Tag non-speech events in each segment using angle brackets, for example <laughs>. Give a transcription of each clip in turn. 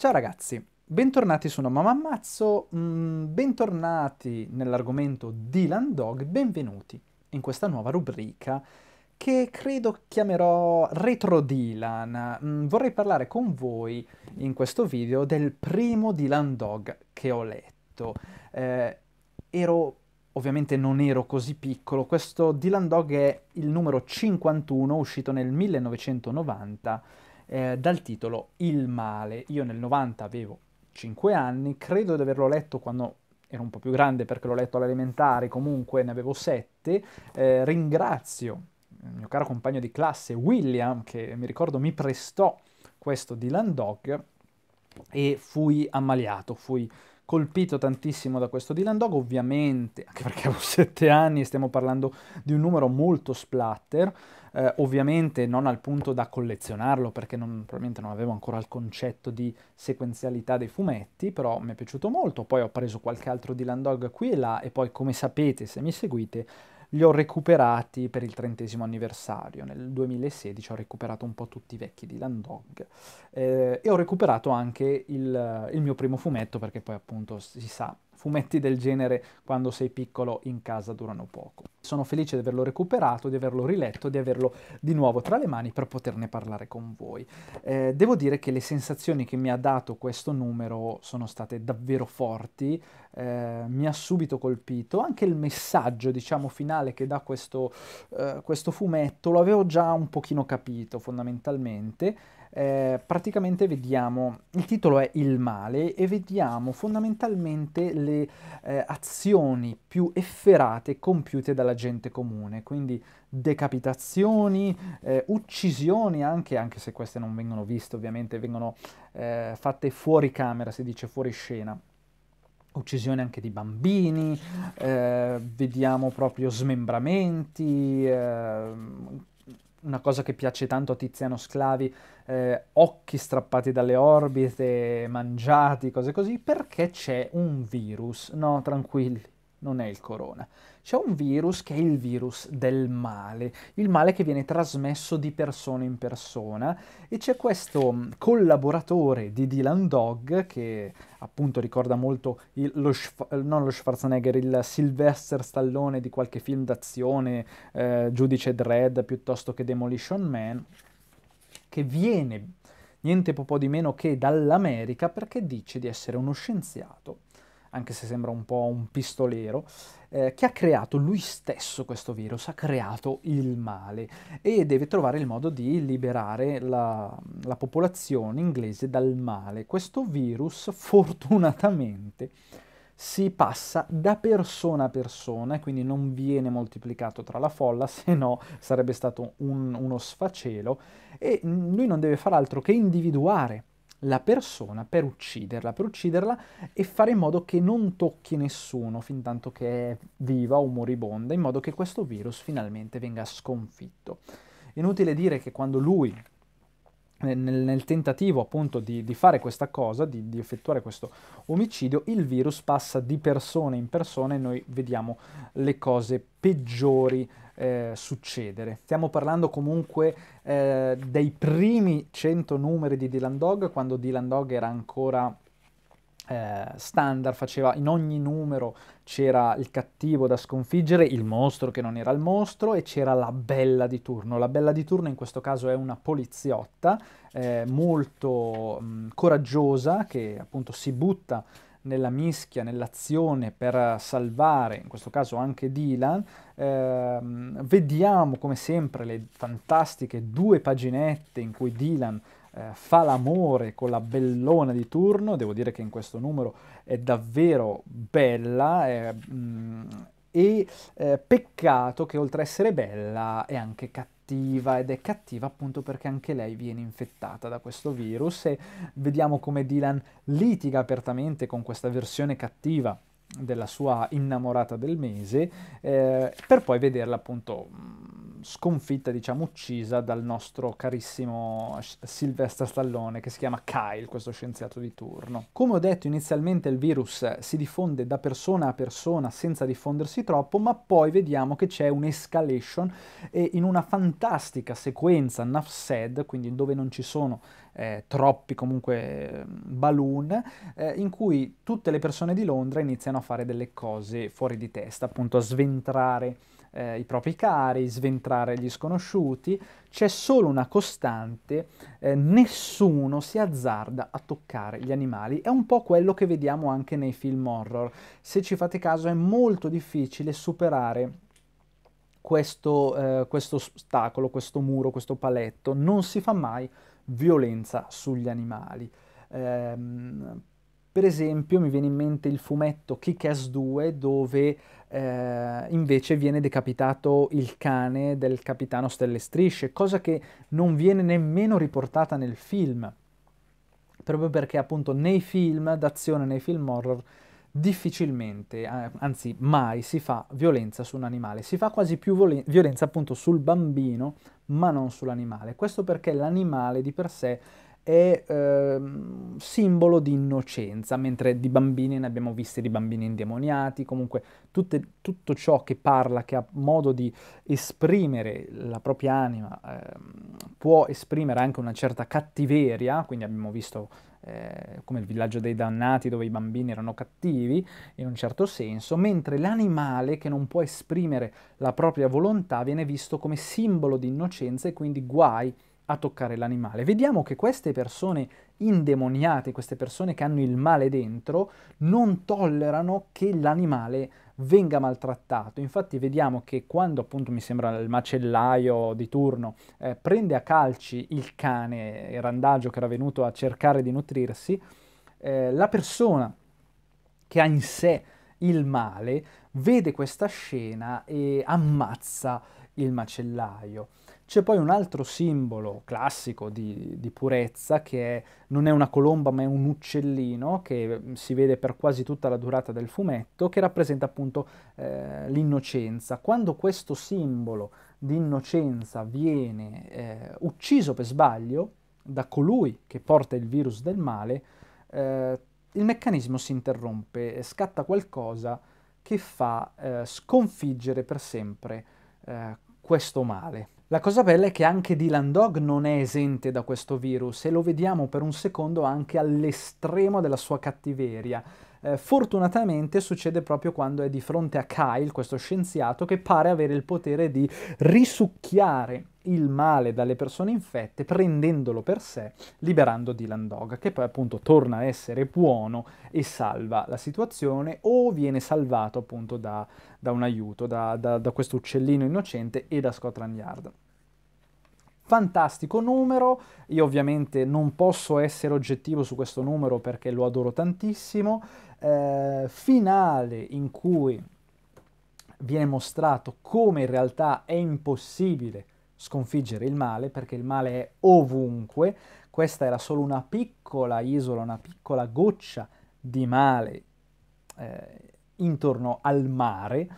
Ciao ragazzi, bentornati su No Mamma Ammazzo, mm, bentornati nell'argomento Dylan Dog, benvenuti in questa nuova rubrica che credo chiamerò Retro Dylan. Mm, vorrei parlare con voi in questo video del primo Dylan Dog che ho letto. Eh, ero ovviamente non ero così piccolo, questo Dylan Dog è il numero 51 uscito nel 1990 eh, dal titolo Il male. Io nel 90 avevo 5 anni, credo di averlo letto quando ero un po' più grande perché l'ho letto all'elementare, comunque ne avevo 7. Eh, ringrazio il mio caro compagno di classe William che mi ricordo mi prestò questo Dylan Dog e fui ammaliato, fui colpito tantissimo da questo Dylan Dog, ovviamente, anche perché avevo 7 <laughs> anni e stiamo parlando di un numero molto splatter, eh, ovviamente non al punto da collezionarlo perché non, probabilmente non avevo ancora il concetto di sequenzialità dei fumetti, però mi è piaciuto molto, poi ho preso qualche altro Dylan Dog qui e là e poi come sapete se mi seguite li ho recuperati per il trentesimo anniversario. Nel 2016 ho recuperato un po' tutti i vecchi di Landog eh, e ho recuperato anche il, il mio primo fumetto perché poi appunto si sa fumetti del genere quando sei piccolo in casa durano poco. Sono felice di averlo recuperato, di averlo riletto, di averlo di nuovo tra le mani per poterne parlare con voi. Eh, devo dire che le sensazioni che mi ha dato questo numero sono state davvero forti, eh, mi ha subito colpito, anche il messaggio diciamo finale che dà questo, eh, questo fumetto lo avevo già un pochino capito fondamentalmente, eh, praticamente vediamo, il titolo è Il male e vediamo fondamentalmente le eh, azioni più efferate compiute dalla gente comune, quindi decapitazioni, eh, uccisioni anche, anche se queste non vengono viste ovviamente, vengono eh, fatte fuori camera, si dice fuori scena uccisione anche di bambini, eh, vediamo proprio smembramenti, eh, una cosa che piace tanto a Tiziano Sclavi, eh, occhi strappati dalle orbite, mangiati, cose così, perché c'è un virus. No, tranquilli, non è il corona. C'è un virus che è il virus del male, il male che viene trasmesso di persona in persona e c'è questo mm, collaboratore di Dylan Dog che appunto ricorda molto il, lo, non lo Schwarzenegger, il Sylvester Stallone di qualche film d'azione, eh, Giudice Dredd piuttosto che Demolition Man, che viene niente po' di meno che dall'America perché dice di essere uno scienziato anche se sembra un po' un pistolero, eh, che ha creato lui stesso questo virus, ha creato il male e deve trovare il modo di liberare la, la popolazione inglese dal male. Questo virus fortunatamente si passa da persona a persona, e quindi non viene moltiplicato tra la folla, <laughs> se no sarebbe stato un, uno sfacelo e lui non deve fare altro che individuare la persona per ucciderla, per ucciderla e fare in modo che non tocchi nessuno fin tanto che è viva o moribonda, in modo che questo virus finalmente venga sconfitto. Inutile dire che quando lui, eh, nel, nel tentativo appunto di, di, fare questa cosa, di, di, effettuare questo omicidio, il virus passa di persona in persona e noi vediamo le cose peggiori eh, succedere. Stiamo parlando comunque eh, dei primi 100 numeri di Dylan Dog, quando Dylan Dog era ancora eh, standard, faceva in ogni numero c'era il cattivo da sconfiggere, il mostro che non era il mostro e c'era la bella di turno. La bella di turno in questo caso è una poliziotta eh, molto mh, mm, coraggiosa che appunto si butta nella mischia, nell'azione per salvare, in questo caso anche Dylan. Eh, vediamo come sempre le fantastiche due paginette in cui Dylan eh, fa l'amore con la bellona di turno, devo dire che in questo numero è davvero bella. Mm, eh, mh, e peccato che oltre a essere bella è anche cattiva cattiva ed è cattiva appunto perché anche lei viene infettata da questo virus e vediamo come Dylan litiga apertamente con questa versione cattiva della sua innamorata del mese eh, per poi vederla appunto mm, sconfitta, diciamo uccisa dal nostro carissimo Sylvester Stallone che si chiama Kyle, questo scienziato di turno. Come ho detto inizialmente il virus si diffonde da persona a persona senza diffondersi troppo, ma poi vediamo che c'è un'escalation e in una fantastica sequenza Nuff quindi dove non ci sono eh, troppi comunque mm, balloon, eh, in cui tutte le persone di Londra iniziano a fare delle cose fuori di testa, appunto a sventrare eh, i propri cari, sventrare gli sconosciuti, c'è solo una costante, eh, nessuno si azzarda a toccare gli animali. È un po' quello che vediamo anche nei film horror. Se ci fate caso è molto difficile superare questo, eh, questo ostacolo, questo muro, questo paletto. Non si fa mai violenza sugli animali. Ehm, per esempio mi viene in mente il fumetto Kick-Ass 2 dove eh, invece viene decapitato il cane del capitano Stelle Strisce, cosa che non viene nemmeno riportata nel film, proprio perché appunto nei film d'azione, nei film horror, difficilmente, eh, anzi mai si fa violenza su un animale, si fa quasi più violenza appunto sul bambino ma non sull'animale, questo perché l'animale di per sé è eh, simbolo di innocenza, mentre di bambini ne abbiamo visti di bambini indemoniati, comunque tutte, tutto ciò che parla, che ha modo di esprimere la propria anima, eh, può esprimere anche una certa cattiveria, quindi abbiamo visto eh, come il villaggio dei dannati dove i bambini erano cattivi in un certo senso, mentre l'animale che non può esprimere la propria volontà viene visto come simbolo di innocenza e quindi guai a toccare l'animale. Vediamo che queste persone indemoniate, queste persone che hanno il male dentro, non tollerano che l'animale venga maltrattato. Infatti vediamo che quando appunto mi sembra il macellaio di turno eh, prende a calci il cane, il randagio che era venuto a cercare di nutrirsi, eh, la persona che ha in sé il male vede questa scena e ammazza il macellaio. C'è poi un altro simbolo classico di, di purezza che è, non è una colomba ma è un uccellino che mm, si vede per quasi tutta la durata del fumetto che rappresenta appunto eh, l'innocenza. Quando questo simbolo di innocenza viene eh, ucciso per sbaglio da colui che porta il virus del male, eh, il meccanismo si interrompe, scatta qualcosa che fa eh, sconfiggere per sempre eh, questo male. La cosa bella è che anche Dylan Dog non è esente da questo virus e lo vediamo per un secondo anche all'estremo della sua cattiveria. Eh, fortunatamente succede proprio quando è di fronte a Kyle, questo scienziato, che pare avere il potere di risucchiare il male dalle persone infette prendendolo per sé, liberando Dylan Dog, che poi appunto torna a essere buono e salva la situazione o viene salvato appunto da, da un aiuto, da, da, da questo uccellino innocente e da Scotland Yard. Fantastico numero, io ovviamente non posso essere oggettivo su questo numero perché lo adoro tantissimo. Eh, finale in cui viene mostrato come in realtà è impossibile sconfiggere il male, perché il male è ovunque, questa era solo una piccola isola, una piccola goccia di male eh, intorno al mare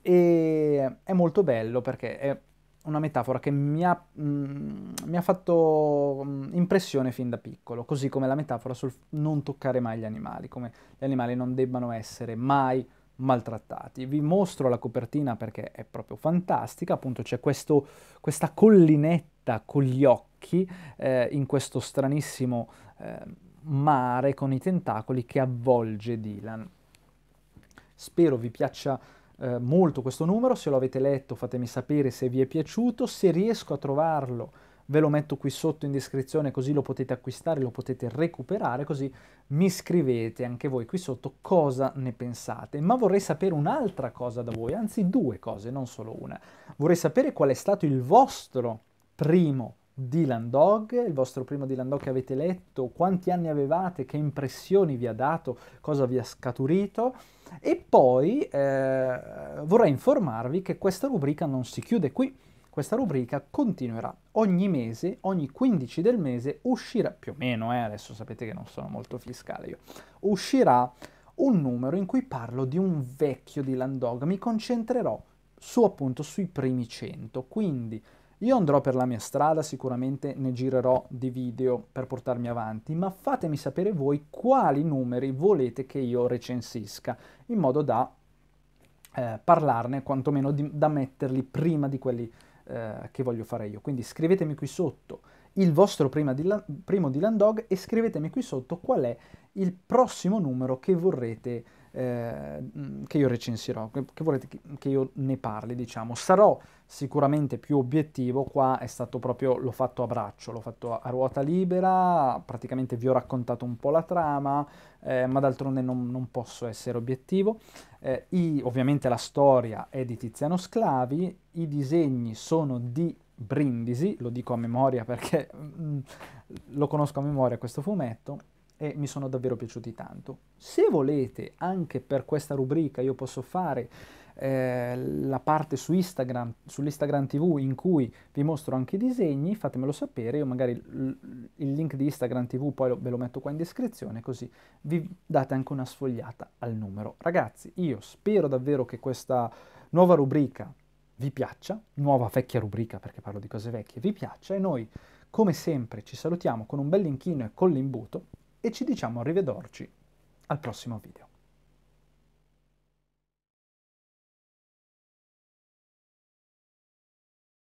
e è molto bello perché è una metafora che mi ha, mh, mm, mi ha fatto mm, impressione fin da piccolo, così come la metafora sul non toccare mai gli animali, come gli animali non debbano essere mai maltrattati. Vi mostro la copertina perché è proprio fantastica, appunto c'è questo, questa collinetta con gli occhi eh, in questo stranissimo eh, mare con i tentacoli che avvolge Dylan. Spero vi piaccia eh, molto questo numero, se lo avete letto fatemi sapere se vi è piaciuto, se riesco a trovarlo ve lo metto qui sotto in descrizione così lo potete acquistare, lo potete recuperare, così mi scrivete anche voi qui sotto cosa ne pensate. Ma vorrei sapere un'altra cosa da voi, anzi due cose, non solo una. Vorrei sapere qual è stato il vostro primo Dylan Dog, il vostro primo Dylan Dog che avete letto, quanti anni avevate, che impressioni vi ha dato, cosa vi ha scaturito e poi eh, vorrei informarvi che questa rubrica non si chiude qui questa rubrica continuerà ogni mese, ogni 15 del mese uscirà, più o meno, eh, adesso sapete che non sono molto fiscale io, uscirà un numero in cui parlo di un vecchio di Landog, mi concentrerò su appunto sui primi 100, quindi io andrò per la mia strada, sicuramente ne girerò di video per portarmi avanti, ma fatemi sapere voi quali numeri volete che io recensisca, in modo da eh, parlarne, quantomeno di, da metterli prima di quelli eh, che voglio fare io. Quindi scrivetemi qui sotto il vostro di, primo Dylan Dog e scrivetemi qui sotto qual è il prossimo numero che vorrete eh, mm, che io recensirò, che vorrete che io ne parli, diciamo. Sarò sicuramente più obiettivo, qua è stato proprio, l'ho fatto a braccio, l'ho fatto a ruota libera, praticamente vi ho raccontato un po' la trama, eh, ma d'altronde non, non posso essere obiettivo. Eh, i, ovviamente la storia è di Tiziano Sclavi, i disegni sono di Brindisi, lo dico a memoria perché mm, lo conosco a memoria questo fumetto, e mi sono davvero piaciuti tanto. Se volete, anche per questa rubrica io posso fare eh, la parte su Instagram, sull'Instagram TV in cui vi mostro anche i disegni, fatemelo sapere, io magari il, il link di Instagram TV poi lo, ve lo metto qua in descrizione così vi date anche una sfogliata al numero. Ragazzi, io spero davvero che questa nuova rubrica vi piaccia, nuova vecchia rubrica perché parlo di cose vecchie, vi piaccia e noi come sempre ci salutiamo con un bel inchino e con l'imbuto e ci diciamo arrivederci al prossimo video.